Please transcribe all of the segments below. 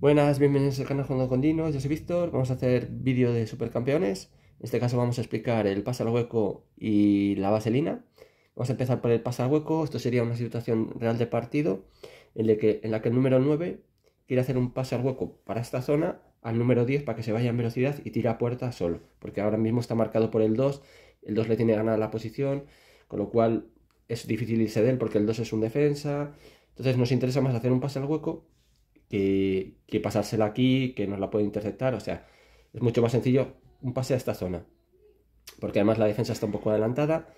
Buenas, bienvenidos al canal Jugando con Dinos, yo soy Víctor, vamos a hacer vídeo de supercampeones, en este caso vamos a explicar el pase al hueco y la vaselina. Vamos a empezar por el pase al hueco, esto sería una situación real de partido en la que, en la que el número 9 quiere hacer un pase al hueco para esta zona al número 10 para que se vaya en velocidad y tira a puerta solo, porque ahora mismo está marcado por el 2, el 2 le tiene ganada la posición, con lo cual es difícil irse de él porque el 2 es un defensa, entonces nos interesa más hacer un pase al hueco que, pasársela aquí, que nos la puede interceptar. O sea, es mucho más sencillo un pase a esta zona. Porque además la defensa está un poco adelantada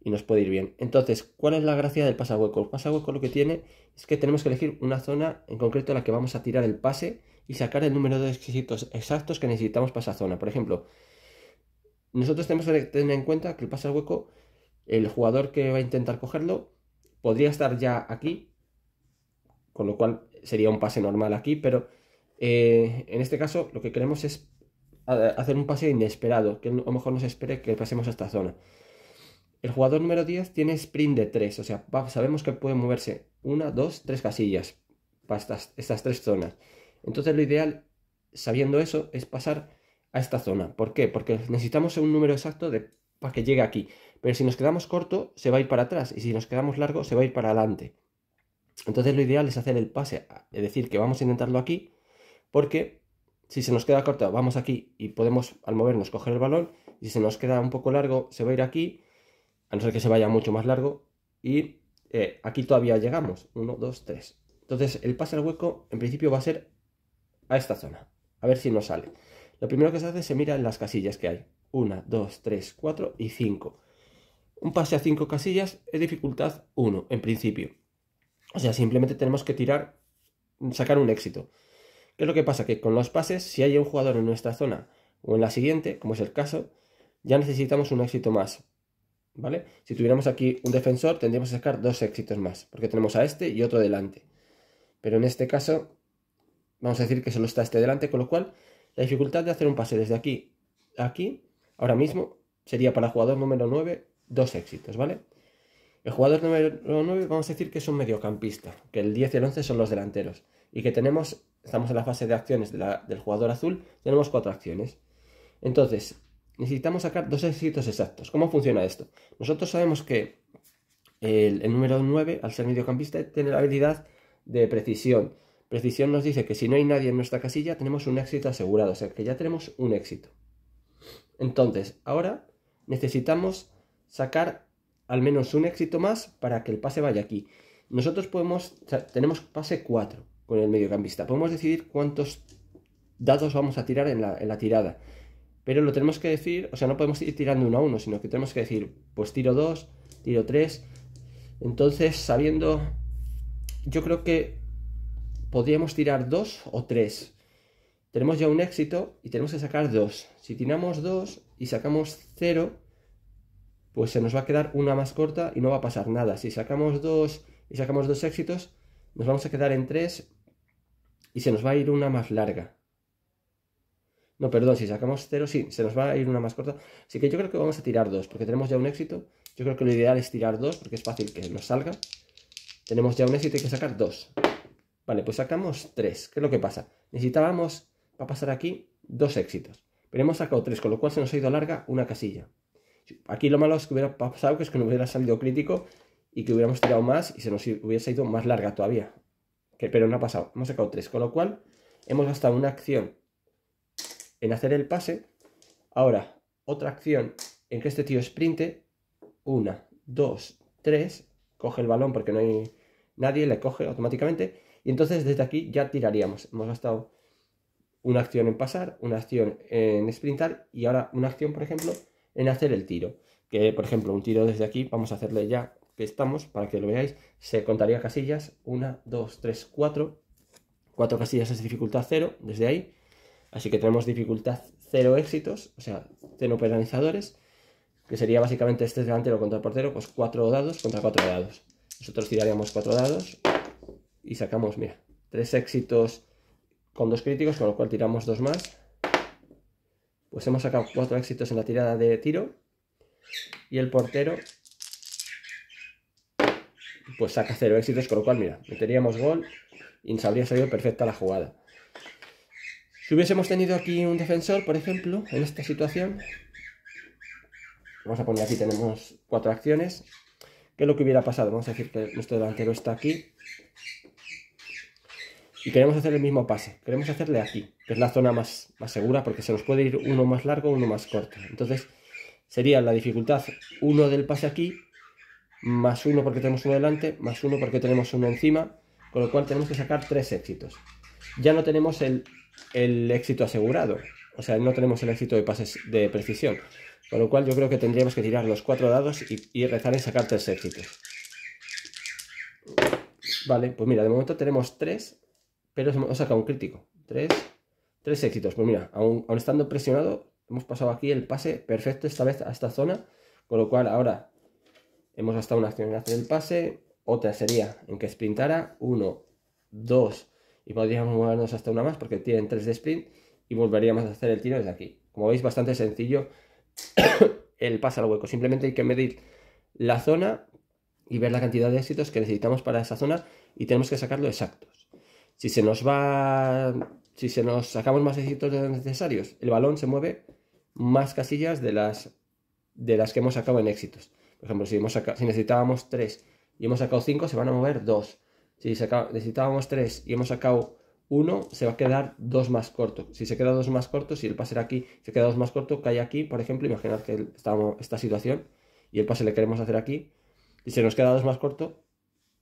y nos puede ir bien. Entonces, ¿cuál es la gracia del pase hueco? El hueco lo que tiene es que tenemos que elegir una zona en concreto a la que vamos a tirar el pase y sacar el número de exquisitos exactos que necesitamos para esa zona. Por ejemplo, nosotros tenemos que tener en cuenta que el pase hueco el jugador que va a intentar cogerlo, podría estar ya aquí, con lo cual sería un pase normal aquí, pero eh, en este caso lo que queremos es hacer un pase inesperado, que a lo mejor nos espere que pasemos a esta zona. El jugador número 10 tiene sprint de 3, o sea, sabemos que puede moverse una, dos, tres casillas para estas, estas tres zonas. Entonces lo ideal, sabiendo eso, es pasar a esta zona. ¿Por qué? Porque necesitamos un número exacto para que llegue aquí. Pero si nos quedamos corto, se va a ir para atrás. Y si nos quedamos largo, se va a ir para adelante. Entonces lo ideal es hacer el pase, es decir, que vamos a intentarlo aquí, porque si se nos queda corta, vamos aquí y podemos al movernos coger el balón, y si se nos queda un poco largo, se va a ir aquí, a no ser que se vaya mucho más largo, y eh, aquí todavía llegamos, 1, 2, 3. Entonces el pase al hueco en principio va a ser a esta zona, a ver si nos sale. Lo primero que se hace es mirar en las casillas que hay, 1, 2, 3, 4 y 5. Un pase a 5 casillas es dificultad 1 en principio. O sea, simplemente tenemos que tirar, sacar un éxito. ¿Qué es lo que pasa? Que con los pases, si hay un jugador en nuestra zona o en la siguiente, como es el caso, ya necesitamos un éxito más. ¿Vale? Si tuviéramos aquí un defensor, tendríamos que sacar dos éxitos más, porque tenemos a este y otro delante. Pero en este caso, vamos a decir que solo está este delante, con lo cual la dificultad de hacer un pase desde aquí a aquí, ahora mismo, sería para el jugador número 9, dos éxitos, ¿vale? El jugador número 9 vamos a decir que es un mediocampista, que el 10 y el 11 son los delanteros y que tenemos, estamos en la fase de acciones del jugador azul, tenemos cuatro acciones. Entonces, necesitamos sacar dos éxitos exactos. ¿Cómo funciona esto? Nosotros sabemos que el, el número 9, al ser mediocampista, tiene la habilidad de precisión. Precisión nos dice que si no hay nadie en nuestra casilla, tenemos un éxito asegurado, o sea que ya tenemos un éxito. Entonces, ahora necesitamos sacar al menos un éxito más para que el pase vaya aquí. Nosotros podemos, tenemos pase 4 con el mediocampista. Podemos decidir cuántos dados vamos a tirar en la, en la tirada. Pero lo tenemos que decir, o sea, no podemos ir tirando uno a uno, sino que tenemos que decir, pues tiro 2, tiro 3. Entonces, sabiendo, yo creo que podríamos tirar 2 o 3. Tenemos ya un éxito y tenemos que sacar 2. Si tiramos 2 y sacamos 0, pues se nos va a quedar una más corta y no va a pasar nada. Si sacamos dos y sacamos dos éxitos, nos vamos a quedar en tres y se nos va a ir una más larga. No, perdón, si sacamos cero, sí, se nos va a ir una más corta. Así que yo creo que vamos a tirar dos, porque tenemos ya un éxito. Yo creo que lo ideal es tirar dos, porque es fácil que nos salga. Tenemos ya un éxito y hay que sacar dos. Vale, pues sacamos tres. ¿Qué es lo que pasa? Necesitábamos, para pasar aquí, dos éxitos. Pero hemos sacado tres, con lo cual se nos ha ido larga una casilla. Aquí lo malo es que hubiera pasado que es que no hubiera salido crítico y que hubiéramos tirado más y se nos hubiese ido más larga todavía. pero no ha pasado, hemos sacado tres. con lo cual hemos gastado una acción en hacer el pase. Ahora, otra acción en que este tío sprinte. Una, dos, tres. Coge el balón porque no hay nadie, le coge automáticamente. Y entonces desde aquí ya tiraríamos. Hemos gastado una acción en pasar, una acción en sprintar y ahora una acción, por ejemplo, en hacer el tiro. Que, por ejemplo, un tiro desde aquí, vamos a hacerle ya que estamos, para que lo veáis, se contaría casillas, 1, 2, 3, 4, 4 casillas es dificultad 0, desde ahí, así que tenemos dificultad 0 éxitos, o sea, 0 penalizadores, que sería básicamente este delantero contra el portero, pues 4 dados contra 4 dados. Nosotros tiraríamos 4 dados y sacamos, mira, 3 éxitos con 2 críticos, con lo cual tiramos 2 más, pues hemos sacado cuatro éxitos en la tirada de tiro. Y el portero, pues saca cero éxitos, con lo cual, mira, meteríamos gol y nos habría salido perfecta la jugada. Si hubiésemos tenido aquí un defensor, por ejemplo, en esta situación, vamos a poner aquí, tenemos cuatro acciones. ¿Qué es lo que hubiera pasado? Vamos a decir que nuestro delantero está aquí y queremos hacer el mismo pase. Queremos hacerle aquí, que es la zona más, más segura porque se nos puede ir uno más largo, uno más corto. Entonces sería la dificultad uno del pase aquí, más uno porque tenemos uno delante, más uno porque tenemos uno encima, con lo cual tenemos que sacar tres éxitos. Ya no tenemos el, éxito asegurado, o sea, no tenemos el éxito de pases de precisión. Con lo cual yo creo que tendríamos que tirar los cuatro dados y, y rezar en sacar tres éxitos. Vale, pues mira, de momento tenemos tres pero hemos sacado un crítico. Tres, éxitos. Pues mira, aún, estando presionado, hemos pasado aquí el pase perfecto esta vez a esta zona, con lo cual ahora hemos hasta una acción en hacer el pase, otra sería en que sprintara, uno, dos, y podríamos movernos hasta una más porque tienen tres de sprint, y volveríamos a hacer el tiro desde aquí. Como veis, bastante sencillo el pase al hueco, simplemente hay que medir la zona y ver la cantidad de éxitos que necesitamos para esa zona y tenemos que sacarlo exactos. Si se nos va, si se nos sacamos más éxitos de los necesarios, el balón se mueve más casillas de las, de las que hemos sacado en éxitos. Por ejemplo, si, si necesitábamos 3 y hemos sacado 5, se van a mover 2. Si necesitábamos 3 y hemos sacado 1, se va a quedar 2 más corto. Si se queda 2 más corto, si el pase era aquí, se queda 2 más corto, cae aquí, por ejemplo, imaginar que estábamos esta situación y el pase le queremos hacer aquí, y se nos queda 2 más corto,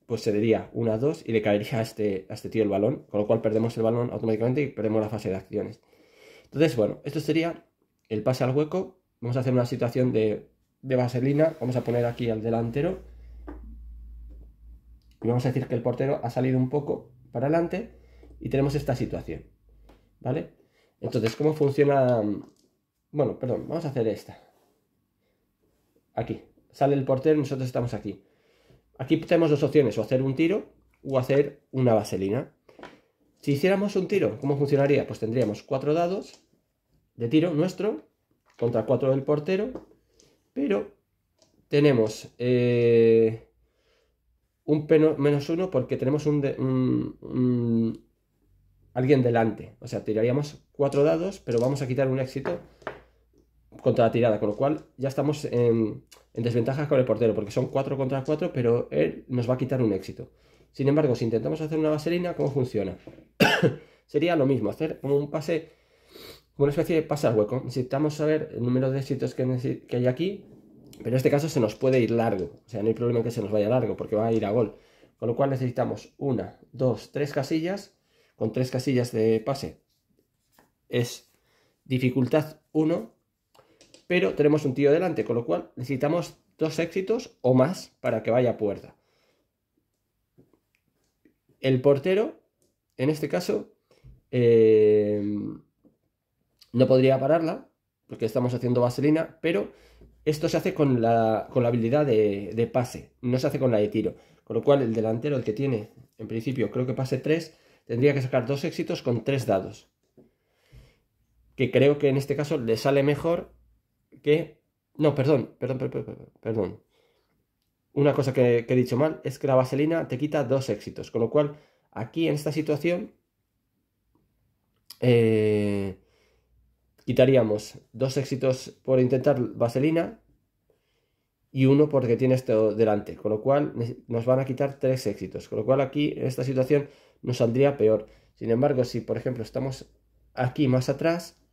pues cedería 1 dos y le caería a este, este tío el balón, con lo cual perdemos el balón automáticamente y perdemos la fase de acciones. Entonces, bueno, esto sería el pase al hueco. Vamos a hacer una situación de, de vaselina. Vamos a poner aquí al delantero. Y vamos a decir que el portero ha salido un poco para adelante y tenemos esta situación. ¿Vale? Entonces, ¿cómo funciona? Bueno, perdón, vamos a hacer esta. Aquí. Sale el portero, nosotros estamos aquí. Aquí tenemos dos opciones, o hacer un tiro o hacer una vaselina. Si hiciéramos un tiro, ¿cómo funcionaría? Pues tendríamos cuatro dados de tiro nuestro contra cuatro del portero, pero tenemos eh, un menos uno porque tenemos un, alguien delante. O sea, tiraríamos cuatro dados, pero vamos a quitar un éxito contra la tirada, con lo cual ya estamos en, desventajas desventaja con el portero, porque son 4 contra 4, pero él nos va a quitar un éxito. Sin embargo, si intentamos hacer una vaselina, ¿cómo funciona? Sería lo mismo, hacer un pase, una especie de pase hueco. Necesitamos saber el número de éxitos que, hay aquí, pero en este caso se nos puede ir largo, o sea, no hay problema que se nos vaya largo, porque va a ir a gol. Con lo cual necesitamos una, dos, tres casillas. Con tres casillas de pase es dificultad 1 pero tenemos un tío delante, con lo cual necesitamos dos éxitos o más para que vaya a puerta. El portero, en este caso, eh, no podría pararla, porque estamos haciendo vaselina, pero esto se hace con la, habilidad de, de, pase, no se hace con la de tiro. Con lo cual el delantero, el que tiene, en principio, creo que pase 3, tendría que sacar dos éxitos con tres dados. Que creo que en este caso le sale mejor que... No, perdón, perdón, perdón, perdón. Una cosa que, he dicho mal es que la vaselina te quita dos éxitos, con lo cual aquí en esta situación eh, quitaríamos dos éxitos por intentar vaselina y uno porque tienes esto delante, con lo cual nos van a quitar tres éxitos, con lo cual aquí en esta situación nos saldría peor. Sin embargo, si por ejemplo estamos aquí más atrás,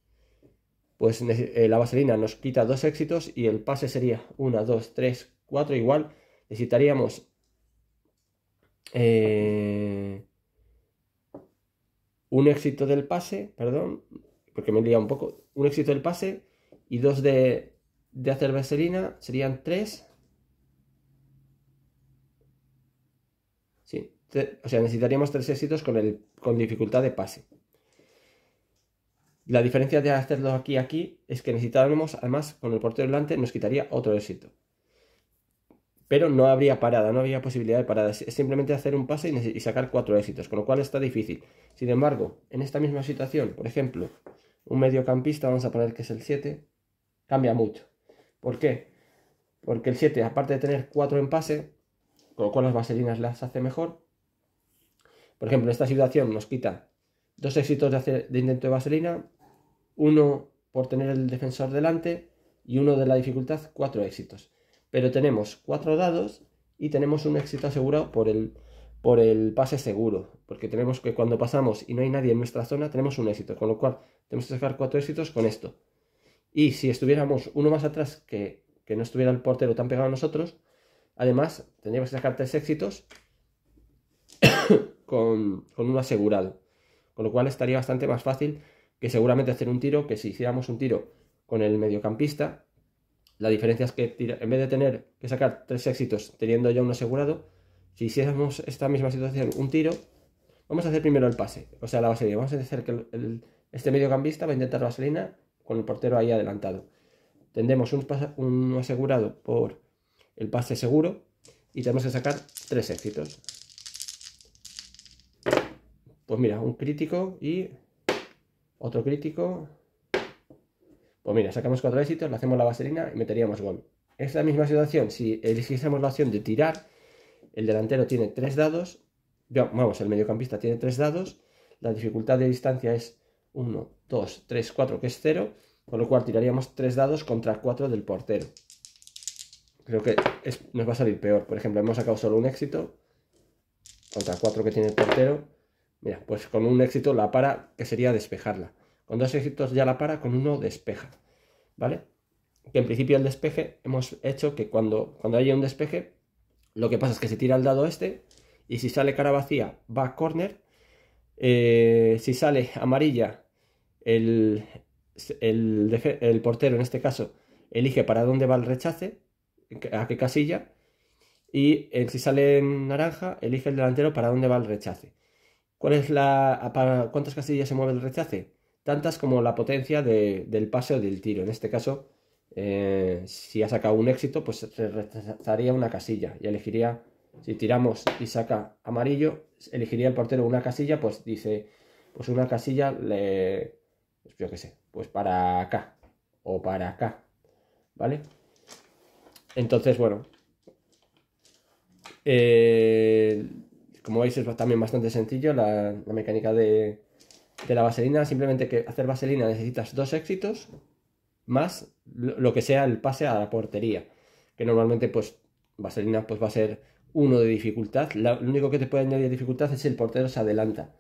pues eh, la vaselina nos quita dos éxitos y el pase sería 1, 2, 3, 4 igual. Necesitaríamos eh, un éxito del pase, perdón, porque me he liado un poco, un éxito del pase y dos de, hacer vaselina serían tres, Sí, o sea, necesitaríamos tres éxitos con, el, con dificultad de pase. La diferencia de hacerlo aquí aquí es que necesitábamos, además, con el portero delante nos quitaría otro éxito. Pero no habría parada, no había posibilidad de parada. Es simplemente hacer un pase y sacar cuatro éxitos, con lo cual está difícil. Sin embargo, en esta misma situación, por ejemplo, un mediocampista, vamos a poner que es el 7, cambia mucho. ¿Por qué? Porque el 7, aparte de tener cuatro en pase, con lo cual las vaselinas las hace mejor. Por ejemplo, en esta situación nos quita dos éxitos de, de intento de vaselina, uno por tener el defensor delante y uno de la dificultad, cuatro éxitos. Pero tenemos cuatro dados y tenemos un éxito asegurado por el, por el pase seguro, porque tenemos que cuando pasamos y no hay nadie en nuestra zona, tenemos un éxito, con lo cual tenemos que sacar cuatro éxitos con esto. Y si estuviéramos uno más atrás que, no estuviera el portero tan pegado a nosotros, además tendríamos que sacar tres éxitos con, con uno asegurado, con lo cual estaría bastante más fácil que seguramente hacer un tiro, que si hiciéramos un tiro con el mediocampista, la diferencia es que en vez de tener que sacar tres éxitos teniendo ya uno asegurado, si hiciéramos esta misma situación, un tiro, vamos a hacer primero el pase, o sea, la vaselina. Vamos a hacer que este mediocampista va a intentar la vaselina con el portero ahí adelantado. Tendremos un, un asegurado por el pase seguro y tenemos que sacar tres éxitos. Pues mira, un crítico y otro crítico. Pues mira, sacamos cuatro éxitos, le hacemos la vaselina y meteríamos gol. Es la misma situación. Si eligiésemos la opción de tirar, el delantero tiene tres dados. Vamos, el mediocampista tiene tres dados. La dificultad de distancia es 1, 2, 3, 4, que es 0. Con lo cual tiraríamos tres dados contra cuatro del portero. Creo que nos va a salir peor. Por ejemplo, hemos sacado solo un éxito contra cuatro que tiene el portero Mira, pues con un éxito la para, que sería despejarla. Con dos éxitos ya la para, con uno despeja. ¿Vale? Que en principio el despeje hemos hecho que cuando, cuando haya un despeje, lo que pasa es que se tira el dado este y si sale cara vacía va a corner. Eh, si sale amarilla, el, el, el portero en este caso elige para dónde va el rechace, a qué casilla. Y eh, si sale naranja, elige el delantero para dónde va el rechace es la, ¿Cuántas casillas se mueve el rechace? Tantas como la potencia del pase o del tiro. En este caso, eh, si ha sacado un éxito, pues se rechazaría una casilla y elegiría, si tiramos y saca amarillo, elegiría el portero una casilla, pues dice, pues una casilla le, pues yo qué sé, pues para acá o para acá, ¿vale? Entonces, bueno, eh, como veis es también bastante sencillo la, mecánica de, la vaselina. Simplemente que hacer vaselina necesitas dos éxitos más lo que sea el pase a la portería. Que normalmente pues vaselina pues va a ser uno de dificultad. lo único que te puede añadir dificultad es si el portero se adelanta.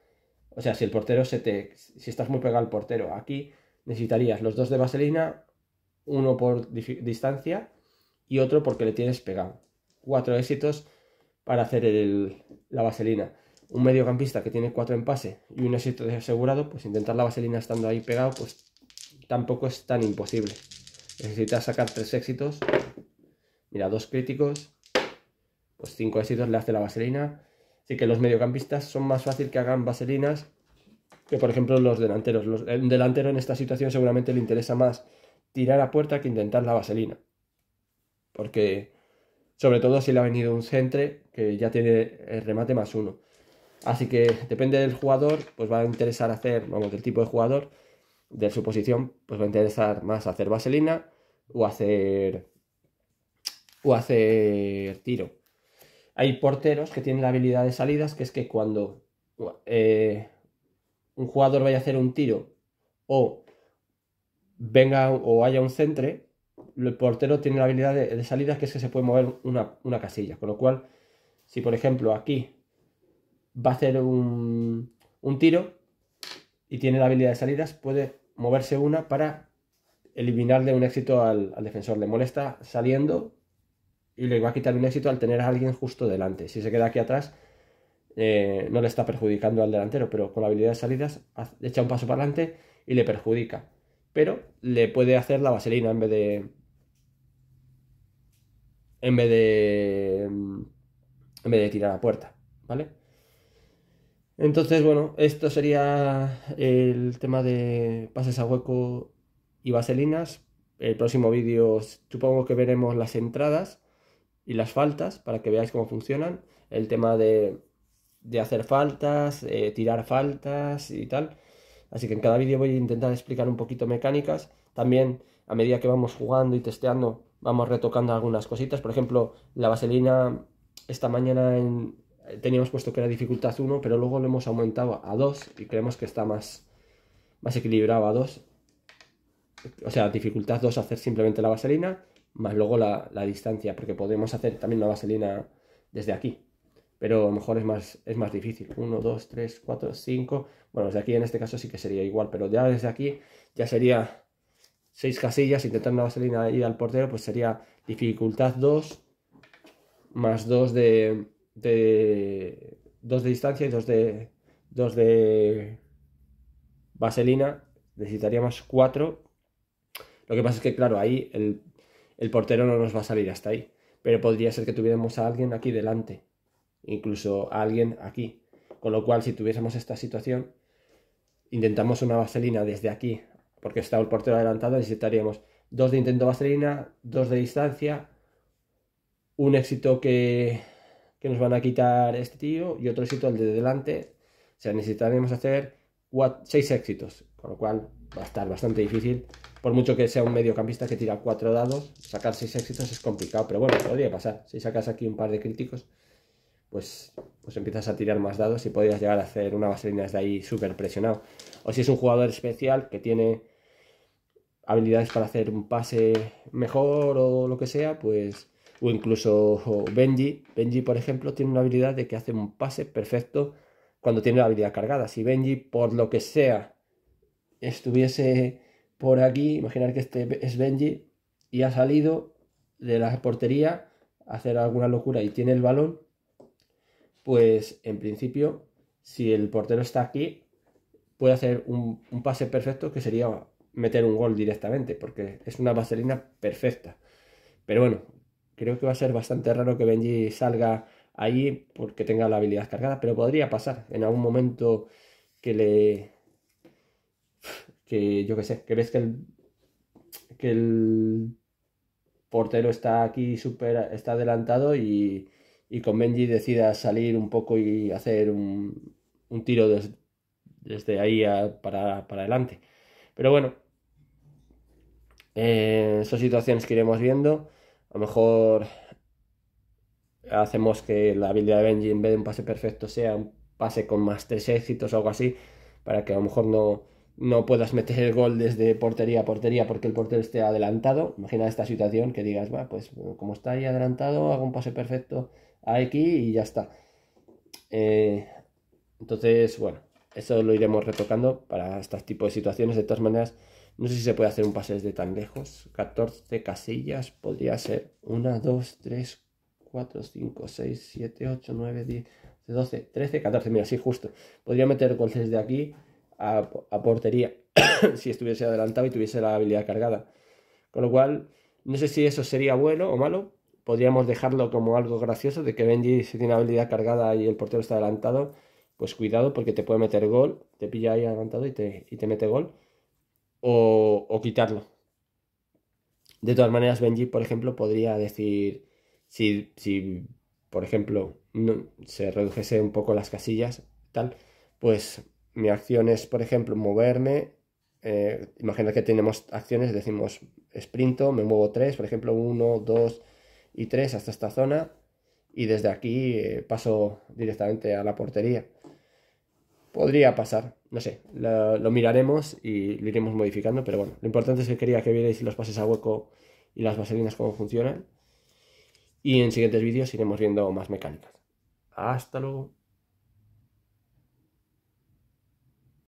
O sea, si el portero se te... si estás muy pegado al portero. Aquí necesitarías los dos de vaselina, uno por distancia y otro porque le tienes pegado. Cuatro éxitos para hacer la vaselina. Un mediocampista que tiene cuatro en pase y un éxito asegurado, pues intentar la vaselina estando ahí pegado, pues tampoco es tan imposible. Necesitas sacar tres éxitos. Mira, dos críticos. Pues cinco éxitos le hace la vaselina. Así que los mediocampistas son más fácil que hagan vaselinas que, por ejemplo, los delanteros. Los, el delantero en esta situación seguramente le interesa más tirar a puerta que intentar la vaselina. Porque sobre todo si le ha venido un centre que ya tiene el eh, remate más uno. Así que depende del jugador, pues va a interesar hacer, vamos, del tipo de jugador, de su posición, pues va a interesar más hacer vaselina o hacer o hacer tiro. Hay porteros que tienen la habilidad de salidas, que es que cuando eh, un jugador vaya a hacer un tiro o venga o haya un centre, el portero tiene la habilidad de, salidas que es que se puede mover una, casilla. Con lo cual, si por ejemplo aquí va a hacer un, un tiro y tiene la habilidad de salidas, puede moverse una para eliminarle un éxito al, defensor. Le molesta saliendo y le va a quitar un éxito al tener a alguien justo delante. Si se queda aquí atrás, eh, no le está perjudicando al delantero, pero con la habilidad de salidas echa un paso para adelante y le perjudica. Pero le puede hacer la vaselina en vez de, en vez de, vez de tirar a puerta, ¿vale? Entonces, bueno, esto sería el tema de pases a hueco y vaselinas. El próximo vídeo supongo que veremos las entradas y las faltas para que veáis cómo funcionan. El tema de, hacer faltas, eh, tirar faltas y tal. Así que en cada vídeo voy a intentar explicar un poquito mecánicas. También a medida que vamos jugando y testeando vamos retocando algunas cositas. Por ejemplo, la vaselina esta mañana teníamos puesto que era dificultad 1, pero luego lo hemos aumentado a 2 y creemos que está más, más equilibrado a 2. O sea, dificultad 2 hacer simplemente la vaselina, más luego la, distancia, porque podemos hacer también la vaselina desde aquí. Pero a lo mejor es más, es más difícil. 1, 2, 3, 4, 5. Bueno, desde aquí en este caso sí que sería igual, pero ya desde aquí ya sería Seis casillas, intentando vaselina ir al portero, pues sería dificultad 2, más 2 de, de, de distancia y 2 de, de vaselina, necesitaríamos 4. Lo que pasa es que, claro, ahí el, el portero no nos va a salir hasta ahí, pero podría ser que tuviéramos a alguien aquí delante, incluso a alguien aquí. Con lo cual, si tuviésemos esta situación, intentamos una vaselina desde aquí porque está el portero adelantado, necesitaríamos dos de intento vaselina, dos de distancia, un éxito que, nos van a quitar este tío y otro éxito el de delante. O sea, necesitaríamos hacer seis éxitos, con lo cual va a estar bastante difícil. Por mucho que sea un mediocampista que tira cuatro dados, sacar seis éxitos es complicado, pero bueno, podría pasar. Si sacas aquí un par de críticos, pues, pues empiezas a tirar más dados y podrías llegar a hacer una vaselina desde ahí súper presionado. O si es un jugador especial que tiene habilidades para hacer un pase mejor o lo que sea, pues o incluso Benji, Benji por ejemplo tiene una habilidad de que hace un pase perfecto cuando tiene la habilidad cargada. Si Benji por lo que sea estuviese por aquí, imaginar que este es Benji y ha salido de la portería a hacer alguna locura y tiene el balón, pues en principio si el portero está aquí puede hacer un, un pase perfecto que sería meter un gol directamente, porque es una vaselina perfecta. Pero bueno, creo que va a ser bastante raro que Benji salga ahí porque tenga la habilidad cargada, pero podría pasar en algún momento que le... que yo que sé, que ves que el... que el portero está aquí súper está adelantado y, con Benji decida salir un poco y hacer un, tiro desde ahí para adelante. Pero bueno, eh, son situaciones que iremos viendo. A lo mejor hacemos que la habilidad de Benji en vez de un pase perfecto sea un pase con más tres éxitos o algo así, para que a lo mejor no, puedas meter el gol desde portería a portería porque el portero esté adelantado. Imagina esta situación que digas, va, pues como está ahí adelantado, hago un pase perfecto aquí y ya está. Eh, entonces, bueno, eso lo iremos retocando para este tipo de situaciones. De todas maneras, no sé si se puede hacer un pase desde tan lejos. 14 casillas podría ser 1, 2, 3, 4, 5, 6, 7, 8, 9, 10, 12, 13, 14. Mira, sí, justo. Podría meter gol desde aquí a, portería si estuviese adelantado y tuviese la habilidad cargada. Con lo cual, no sé si eso sería bueno o malo. Podríamos dejarlo como algo gracioso de que Benji si tiene habilidad cargada y el portero está adelantado. Pues cuidado porque te puede meter gol, te pilla ahí adelantado y te mete gol o, quitarlo. De todas maneras, Benji, por ejemplo, podría decir, si, si por ejemplo, se redujese un poco las casillas, tal, pues mi acción es, por ejemplo, moverme. Eh, imagina que tenemos acciones, decimos sprinto, me muevo 3, por ejemplo, 1, 2 y 3 hasta esta zona. Y desde aquí eh, paso directamente a la portería. Podría pasar no sé, lo, miraremos y lo iremos modificando, pero bueno, lo importante es que quería que vierais los pases a hueco y las vaselinas cómo funcionan. Y en siguientes vídeos iremos viendo más mecánicas. Hasta luego.